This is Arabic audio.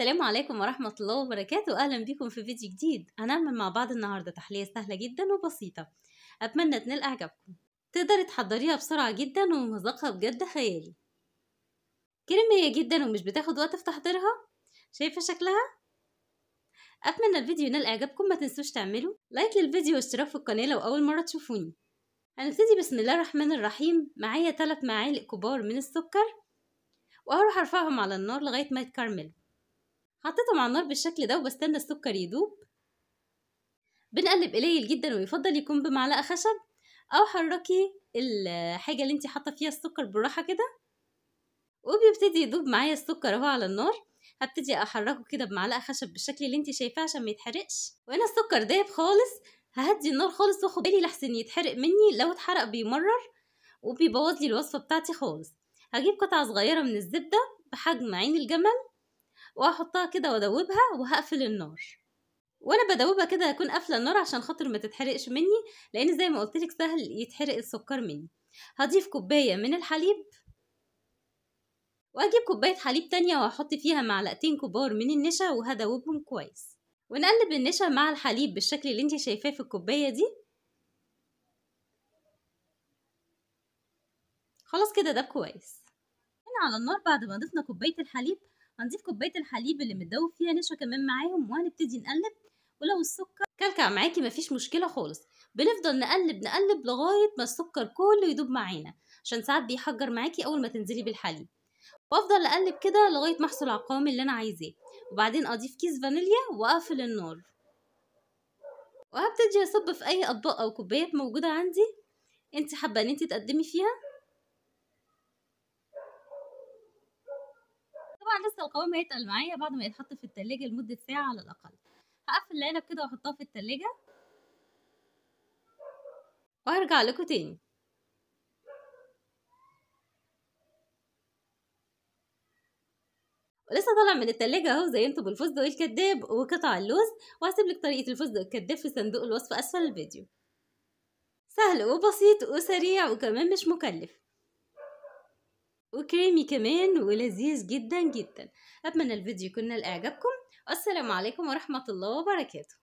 السلام عليكم ورحمة الله وبركاته أهلا بكم في فيديو جديد هنعمل مع بعض النهاردة تحلية سهلة جدا وبسيطة أتمنى تنال إعجابكم تقدري تحضريها بسرعة جدا ومذاقها بجد خيالي كريمية جدا ومش بتاخد وقت في تحضيرها شايفة شكلها؟ أتمنى الفيديو ينال إعجابكم ما تنسوش تعملوا لايك للفيديو واشتراك في القناة لو أول مرة تشوفوني هنبتدي بسم الله الرحمن الرحيم معايا 3 معالق كبار من السكر وهروح ارفعهم على النار لغاية ما يتكرملوا حطيتهم على النار بالشكل ده وبستنى السكر يدوب بنقلب قليل جدا ويفضل يكون بمعلقه خشب او حركي الحاجه اللي انت حاطه فيها السكر بالراحه كده وبيبتدي يدوب معايا السكر اهو على النار هبتدي احركه كده بمعلقه خشب بالشكل اللي انت شايفاه عشان ما يتحرقش وانا السكر دايب خالص ههدي النار خالص واخد بالي لحسن يتحرق مني لو اتحرق بيمرر وبيبوظ لي الوصفه بتاعتي خالص هجيب قطعه صغيره من الزبده بحجم عين الجمل وهحطها كده وادوبها وهقفل النار وانا بدوبها كده هكون قافله النار عشان خاطر ما تتحرقش مني لان زي ما قلت لك سهل يتحرق السكر مني هضيف كوبايه من الحليب واجيب كوبايه حليب تانية واحط فيها معلقتين كبار من النشا وهدوبهم كويس ونقلب النشا مع الحليب بالشكل اللي انت شايفاه في الكوبايه دي خلاص كده ده كويس هنا على النار بعد ما ضفنا كوبايه الحليب هنضيف كوبايه الحليب اللي متدوب فيها نشا كمان معاهم وهنبتدي نقلب ولو السكر كلكع معاكي مفيش مشكله خالص بنفضل نقلب نقلب لغايه ما السكر كله يدوب معانا عشان ساعات بيحجر معاكي اول ما تنزلي بالحليب وافضل اقلب كده لغايه ما احصل على القوام اللي انا عايزاه وبعدين اضيف كيس فانيليا واقفل النار وهبتدي اصب في اي اطباق او كوبايات موجوده عندي انت حابه ان انت تقدمي فيها طبعا لسه القوام هيتقل معايا بعد ما يتحط في التلاجة لمدة ساعة على الأقل هقفل العنب كده واحطها في التلاجة وهرجع لكم تاني ولسه طالع من التلاجة اهو زينته بالفستق الكداب وقطع اللوز وهسيب لك طريقة الفستق الكداب في صندوق الوصف اسفل الفيديو سهل وبسيط وسريع وكمان مش مكلف وكريمي كمان ولذيذ جدا جدا أتمنى الفيديو يكون نال إعجابكم والسلام عليكم ورحمة الله وبركاته